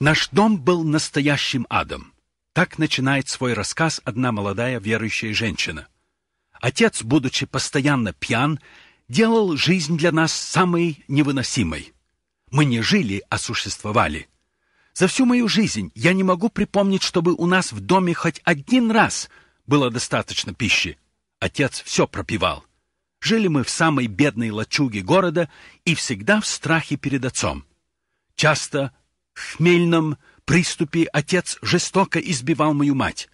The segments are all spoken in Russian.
Наш дом был настоящим адом. Так начинает свой рассказ одна молодая верующая женщина. Отец, будучи постоянно пьян, делал жизнь для нас самой невыносимой. Мы не жили, а существовали. За всю мою жизнь я не могу припомнить, чтобы у нас в доме хоть один раз было достаточно пищи. Отец все пропивал. Жили мы в самой бедной лачуге города и всегда в страхе перед отцом. Часто хмельном приступе отец жестоко избивал мою мать,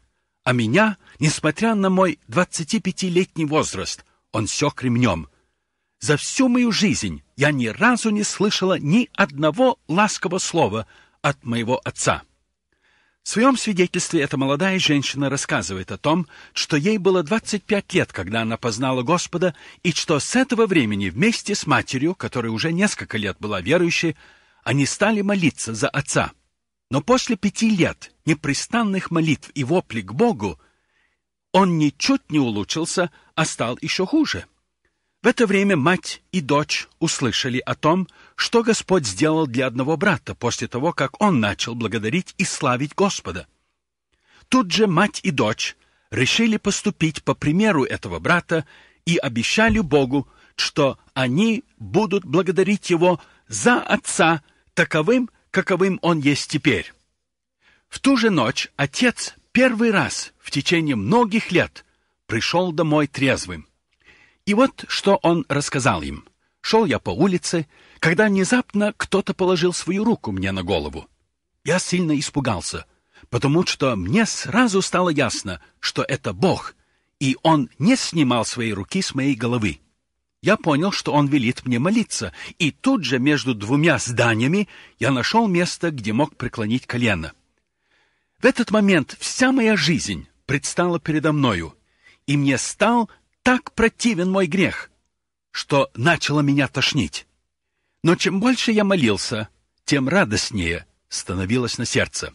а меня, несмотря на мой 25-летний возраст, он сёк ремнем. За всю мою жизнь я ни разу не слышала ни одного ласкового слова от моего отца. В своем свидетельстве эта молодая женщина рассказывает о том, что ей было 25 лет, когда она познала Господа, и что с этого времени вместе с матерью, которая уже несколько лет была верующей, они стали молиться за отца. Но после пяти лет непрестанных молитв и вопли к Богу, он ничуть не улучшился, а стал еще хуже. В это время мать и дочь услышали о том, что Господь сделал для одного брата после того, как он начал благодарить и славить Господа. Тут же мать и дочь решили поступить по примеру этого брата и обещали Богу, что они будут благодарить его за отца таковым, каковым он есть теперь. В ту же ночь отец первый раз в течение многих лет пришел домой трезвым. И вот что он рассказал им. Шел я по улице, когда внезапно кто-то положил свою руку мне на голову. Я сильно испугался, потому что мне сразу стало ясно, что это Бог, и он не снимал своей руки с моей головы я понял, что он велит мне молиться, и тут же между двумя зданиями я нашел место, где мог преклонить колено. В этот момент вся моя жизнь предстала передо мною, и мне стал так противен мой грех, что начало меня тошнить. Но чем больше я молился, тем радостнее становилось на сердце.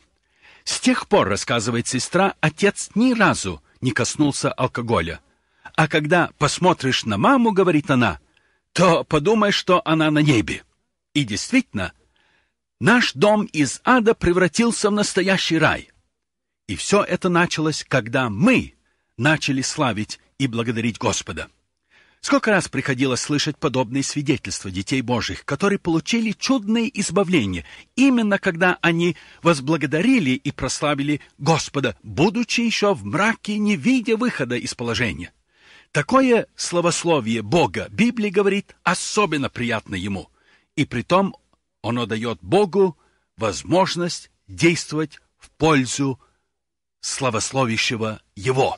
С тех пор, рассказывает сестра, отец ни разу не коснулся алкоголя — а когда посмотришь на маму, говорит она, то подумай, что она на небе. И действительно, наш дом из ада превратился в настоящий рай. И все это началось, когда мы начали славить и благодарить Господа. Сколько раз приходилось слышать подобные свидетельства детей Божьих, которые получили чудное избавление, именно когда они возблагодарили и прославили Господа, будучи еще в мраке, не видя выхода из положения. Такое словословие Бога, Библия говорит, особенно приятно ему, и при том оно дает Богу возможность действовать в пользу славословящего Его.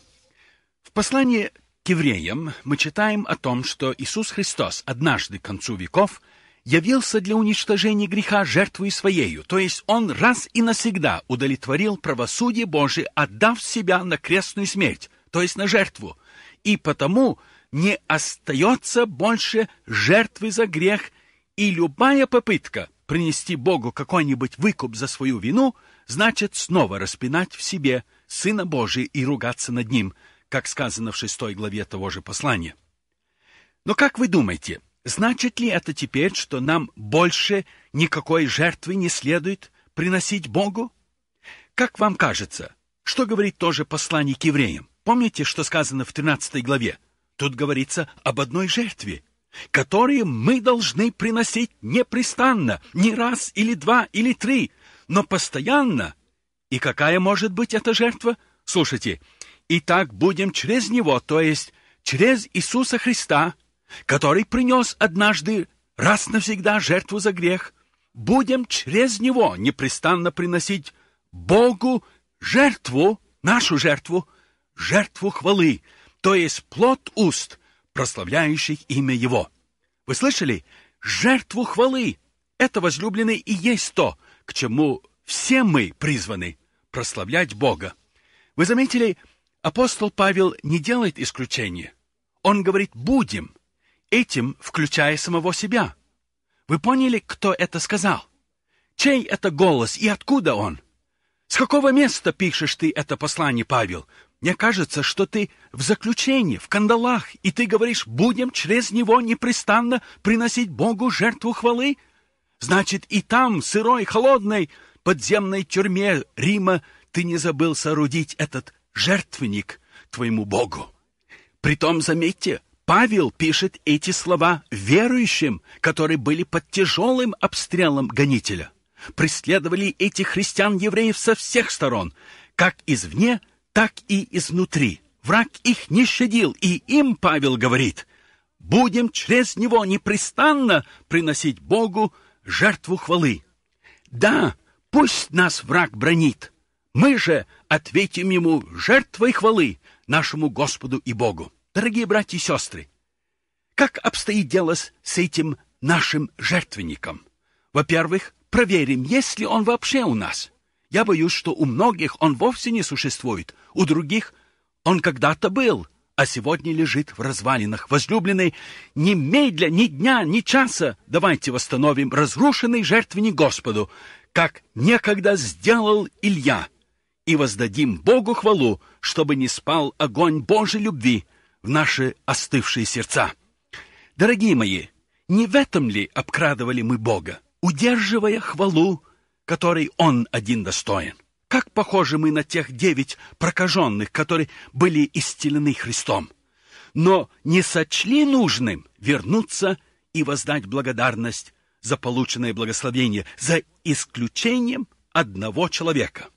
В послании к евреям мы читаем о том, что Иисус Христос однажды к концу веков явился для уничтожения греха жертвой Своею, то есть Он раз и навсегда удовлетворил правосудие Божие, отдав Себя на крестную смерть, то есть на жертву – и потому не остается больше жертвы за грех, и любая попытка принести Богу какой-нибудь выкуп за свою вину значит снова распинать в себе Сына Божий и ругаться над Ним, как сказано в шестой главе того же послания. Но как вы думаете, значит ли это теперь, что нам больше никакой жертвы не следует приносить Богу? Как вам кажется, что говорит тоже послание к евреям? Помните, что сказано в 13 главе? Тут говорится об одной жертве, которую мы должны приносить непрестанно, не раз или два или три, но постоянно. И какая может быть эта жертва? Слушайте, и так будем через Него, то есть через Иисуса Христа, который принес однажды раз навсегда жертву за грех, будем через Него непрестанно приносить Богу жертву, нашу жертву, жертву хвалы, то есть плод уст, прославляющих имя Его. Вы слышали? Жертву хвалы. Это, возлюбленный, и есть то, к чему все мы призваны прославлять Бога. Вы заметили, апостол Павел не делает исключения. Он говорит «будем», этим включая самого себя. Вы поняли, кто это сказал? Чей это голос и откуда он? С какого места пишешь ты это послание, Павел? Мне кажется, что ты в заключении, в кандалах, и ты говоришь, будем через него непрестанно приносить Богу жертву хвалы? Значит, и там, сырой, холодной, подземной тюрьме Рима, ты не забыл соорудить этот жертвенник твоему Богу. Притом, заметьте, Павел пишет эти слова верующим, которые были под тяжелым обстрелом гонителя. Преследовали этих христиан-евреев со всех сторон, как извне, так и изнутри. Враг их не щадил, и им Павел говорит, «Будем через него непрестанно приносить Богу жертву хвалы». Да, пусть нас враг бронит, мы же ответим ему жертвой хвалы нашему Господу и Богу. Дорогие братья и сестры, как обстоит дело с этим нашим жертвенником? Во-первых, проверим, есть ли он вообще у нас – я боюсь, что у многих он вовсе не существует, у других он когда-то был, а сегодня лежит в развалинах. Возлюбленный, ни медля, ни дня, ни часа давайте восстановим разрушенный жертвенник Господу, как некогда сделал Илья, и воздадим Богу хвалу, чтобы не спал огонь Божьей любви в наши остывшие сердца. Дорогие мои, не в этом ли обкрадывали мы Бога, удерживая хвалу которой он один достоин. Как похожи мы на тех девять прокаженных, которые были исцелены Христом, но не сочли нужным вернуться и воздать благодарность за полученное благословение, за исключением одного человека.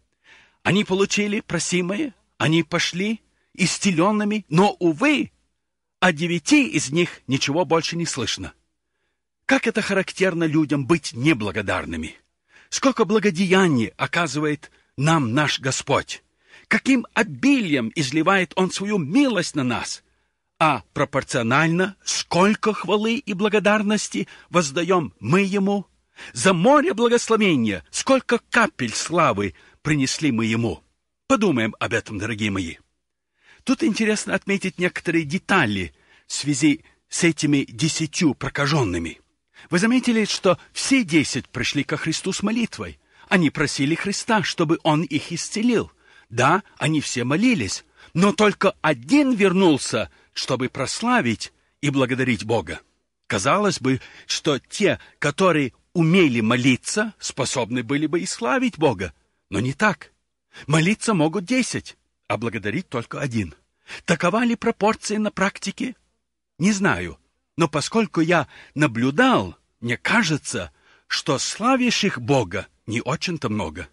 Они получили просимое, они пошли исцеленными, но, увы, о девяти из них ничего больше не слышно. Как это характерно людям быть неблагодарными? сколько благодеяний оказывает нам наш Господь, каким обилием изливает Он свою милость на нас, а пропорционально, сколько хвалы и благодарности воздаем мы Ему, за море благословения, сколько капель славы принесли мы Ему. Подумаем об этом, дорогие мои. Тут интересно отметить некоторые детали в связи с этими десятью прокаженными – вы заметили, что все десять пришли ко Христу с молитвой. Они просили Христа, чтобы Он их исцелил. Да, они все молились, но только один вернулся, чтобы прославить и благодарить Бога. Казалось бы, что те, которые умели молиться, способны были бы и славить Бога. Но не так. Молиться могут десять, а благодарить только один. Такова ли пропорция на практике? Не знаю. Но поскольку я наблюдал, мне кажется, что славящих Бога не очень-то много.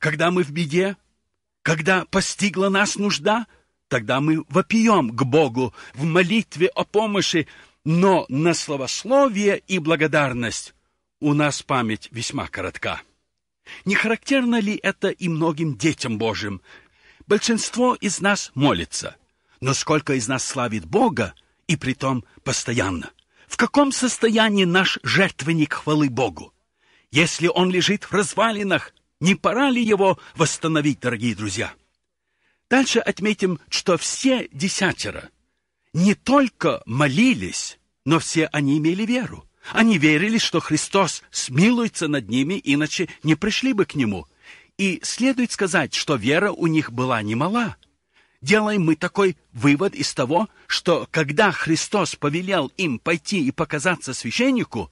Когда мы в беде, когда постигла нас нужда, тогда мы вопием к Богу в молитве о помощи, но на словословие и благодарность у нас память весьма коротка. Не характерно ли это и многим детям Божьим? Большинство из нас молится, но сколько из нас славит Бога – и притом постоянно. В каком состоянии наш жертвенник хвалы Богу? Если он лежит в развалинах, не пора ли его восстановить, дорогие друзья? Дальше отметим, что все десятеро не только молились, но все они имели веру. Они верили, что Христос смилуется над ними, иначе не пришли бы к Нему. И следует сказать, что вера у них была немала делаем мы такой вывод из того, что когда Христос повелел им пойти и показаться священнику,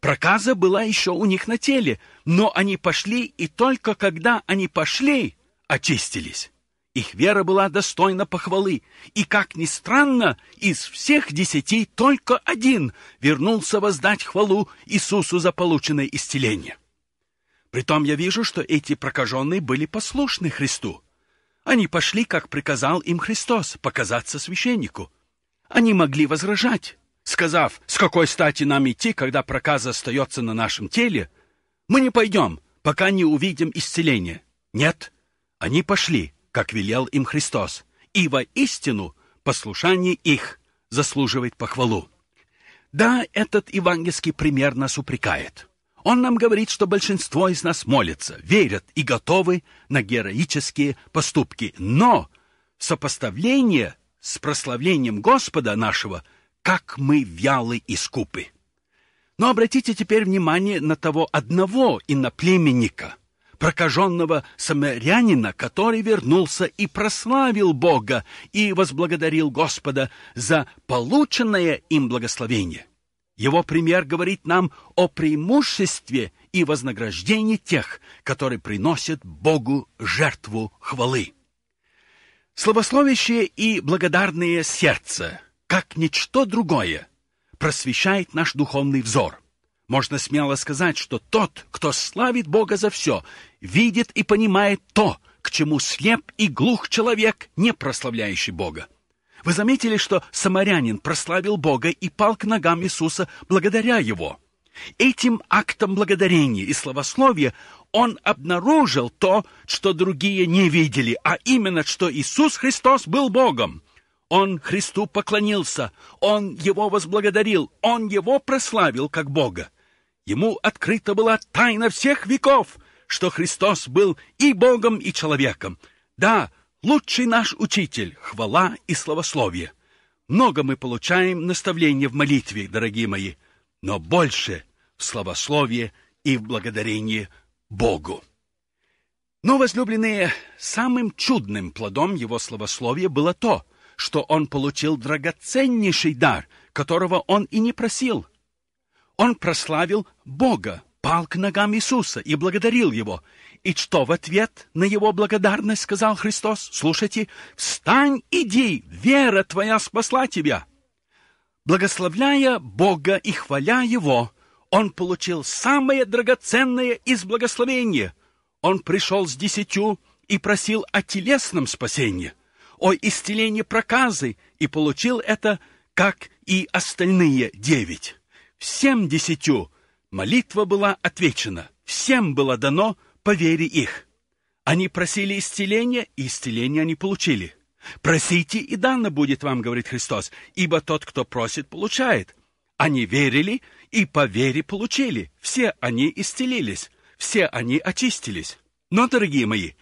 проказа была еще у них на теле, но они пошли, и только когда они пошли, очистились. Их вера была достойна похвалы, и, как ни странно, из всех десяти только один вернулся воздать хвалу Иисусу за полученное исцеление. Притом я вижу, что эти прокаженные были послушны Христу. Они пошли, как приказал им Христос, показаться священнику. Они могли возражать, сказав, с какой стати нам идти, когда проказ остается на нашем теле. Мы не пойдем, пока не увидим исцеление. Нет, они пошли, как велел им Христос, и воистину послушание их заслуживает похвалу. Да, этот евангельский пример нас упрекает. Он нам говорит, что большинство из нас молятся, верят и готовы на героические поступки. Но сопоставление с прославлением Господа нашего, как мы вялы и скупы. Но обратите теперь внимание на того одного иноплеменника, прокаженного самарянина, который вернулся и прославил Бога и возблагодарил Господа за полученное им благословение. Его пример говорит нам о преимуществе и вознаграждении тех, которые приносят Богу жертву хвалы. Словословящее и благодарное сердце, как ничто другое, просвещает наш духовный взор. Можно смело сказать, что тот, кто славит Бога за все, видит и понимает то, к чему слеп и глух человек, не прославляющий Бога. Вы заметили, что самарянин прославил Бога и пал к ногам Иисуса благодаря Его. Этим актом благодарения и словословия он обнаружил то, что другие не видели, а именно, что Иисус Христос был Богом. Он Христу поклонился, он его возблагодарил, он его прославил как Бога. Ему открыта была тайна всех веков, что Христос был и Богом, и человеком. Да, Лучший наш учитель — хвала и словословие. Много мы получаем наставления в молитве, дорогие мои, но больше в словословии и в благодарении Богу. Но, возлюбленные, самым чудным плодом его словословия было то, что он получил драгоценнейший дар, которого он и не просил. Он прославил Бога пал к ногам Иисуса и благодарил его. И что в ответ на его благодарность сказал Христос? Слушайте, «Встань, иди, вера твоя спасла тебя». Благословляя Бога и хваля Его, он получил самое драгоценное из благословения. Он пришел с десятью и просил о телесном спасении, о исцелении проказы, и получил это, как и остальные девять. Всем десятью Молитва была отвечена, всем было дано по вере их. Они просили исцеления, и исцеление они получили. «Просите, и дано будет вам», — говорит Христос, «ибо тот, кто просит, получает». Они верили и по вере получили. Все они исцелились, все они очистились. Но, дорогие мои,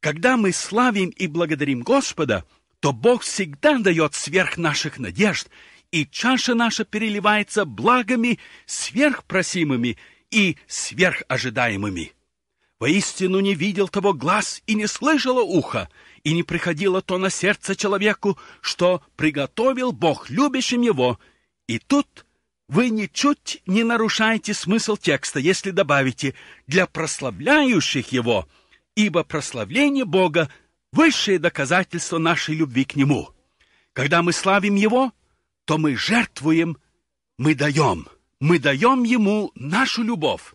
когда мы славим и благодарим Господа, то Бог всегда дает сверх наших надежд и чаша наша переливается благами сверхпросимыми и сверхожидаемыми. Воистину не видел того глаз и не слышало ухо, и не приходило то на сердце человеку, что приготовил Бог любящим его. И тут вы ничуть не нарушаете смысл текста, если добавите «для прославляющих его», ибо прославление Бога — высшее доказательство нашей любви к Нему. Когда мы славим Его, то мы жертвуем, мы даем. Мы даем ему нашу любовь.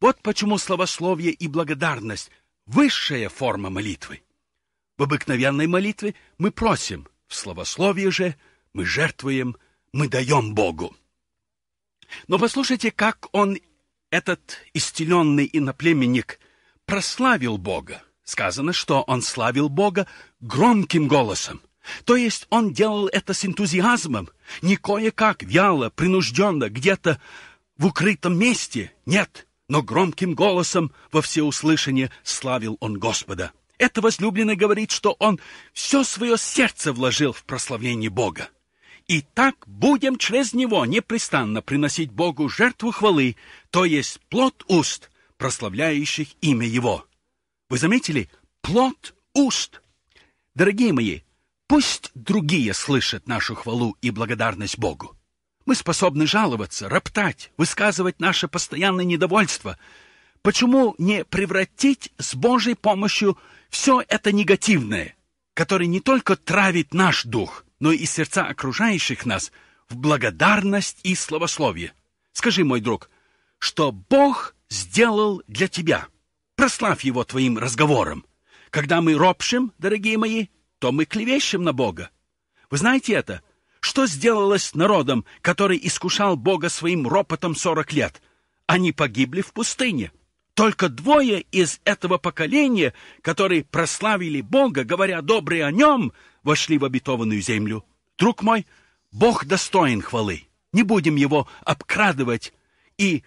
Вот почему словословие и благодарность – высшая форма молитвы. В обыкновенной молитве мы просим, в словословии же мы жертвуем, мы даем Богу. Но послушайте, как он, этот истеленный иноплеменник, прославил Бога. Сказано, что он славил Бога громким голосом. То есть он делал это с энтузиазмом, не кое-как, вяло, принужденно, где-то в укрытом месте, нет, но громким голосом во всеуслышание славил он Господа. Это возлюбленный говорит, что он все свое сердце вложил в прославление Бога. И так будем через него непрестанно приносить Богу жертву хвалы, то есть плод уст, прославляющих имя его. Вы заметили? Плод уст. Дорогие мои, Пусть другие слышат нашу хвалу и благодарность Богу. Мы способны жаловаться, роптать, высказывать наше постоянное недовольство. Почему не превратить с Божьей помощью все это негативное, которое не только травит наш дух, но и сердца окружающих нас, в благодарность и словословие? Скажи, мой друг, что Бог сделал для тебя? Прославь его твоим разговором. Когда мы ропшим, дорогие мои, то мы клевещем на Бога. Вы знаете это? Что сделалось с народом, который искушал Бога своим ропотом сорок лет? Они погибли в пустыне. Только двое из этого поколения, которые прославили Бога, говоря добрые о нем, вошли в обетованную землю. Друг мой, Бог достоин хвалы. Не будем его обкрадывать и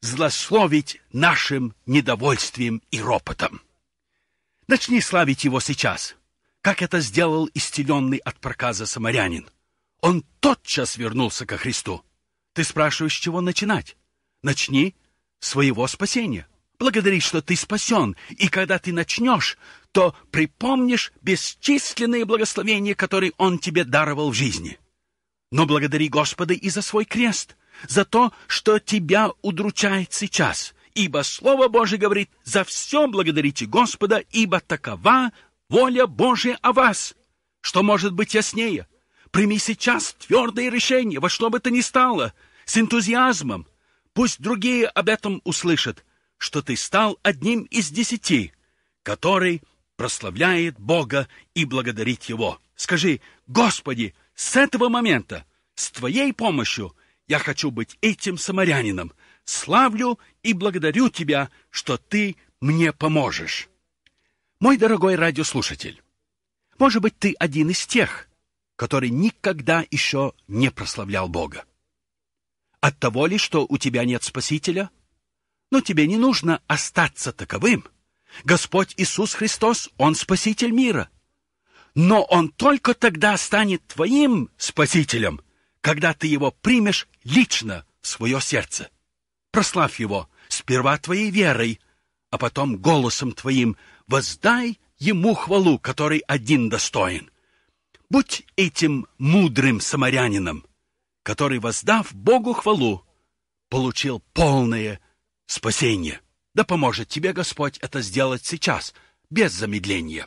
злословить нашим недовольствием и ропотом. Начни славить его сейчас. — как это сделал исцеленный от проказа самарянин. Он тотчас вернулся ко Христу. Ты спрашиваешь, с чего начинать? Начни своего спасения. Благодари, что ты спасен, и когда ты начнешь, то припомнишь бесчисленные благословения, которые Он тебе даровал в жизни. Но благодари Господа и за свой крест, за то, что тебя удручает сейчас, ибо Слово Божие говорит, «За все благодарите Господа, ибо такова воля Божия о вас. Что может быть яснее? Прими сейчас твердое решение, во что бы то ни стало, с энтузиазмом. Пусть другие об этом услышат, что ты стал одним из десяти, который прославляет Бога и благодарит Его. Скажи, Господи, с этого момента, с Твоей помощью, я хочу быть этим самарянином. Славлю и благодарю Тебя, что Ты мне поможешь. Мой дорогой радиослушатель, может быть, ты один из тех, который никогда еще не прославлял Бога. От того ли, что у тебя нет Спасителя? Но тебе не нужно остаться таковым. Господь Иисус Христос, Он Спаситель мира. Но Он только тогда станет твоим Спасителем, когда ты Его примешь лично в свое сердце. Прославь Его сперва твоей верой – а потом голосом твоим воздай ему хвалу, который один достоин. Будь этим мудрым самарянином, который, воздав Богу хвалу, получил полное спасение. Да поможет тебе Господь это сделать сейчас, без замедления.